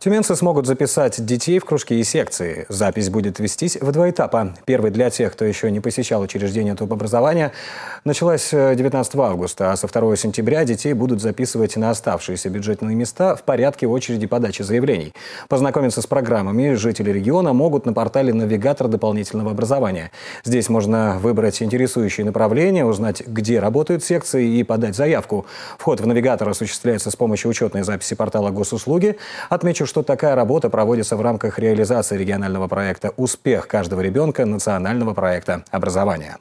Тюменцы смогут записать детей в кружки и секции. Запись будет вестись в два этапа. Первый для тех, кто еще не посещал учреждение топ образования, началась 19 э, августа, а со 2 сентября детей будут записывать на оставшиеся бюджетные места в порядке очереди подачи заявлений. Познакомиться с программами жители региона могут на портале «Навигатор дополнительного образования». Здесь можно выбрать интересующие направления, узнать, где работают секции и подать заявку. Вход в «Навигатор» осуществляется с помощью учетной записи портала госуслуги. Отмечу, что такая работа проводится в рамках реализации регионального проекта «Успех каждого ребенка» национального проекта образования.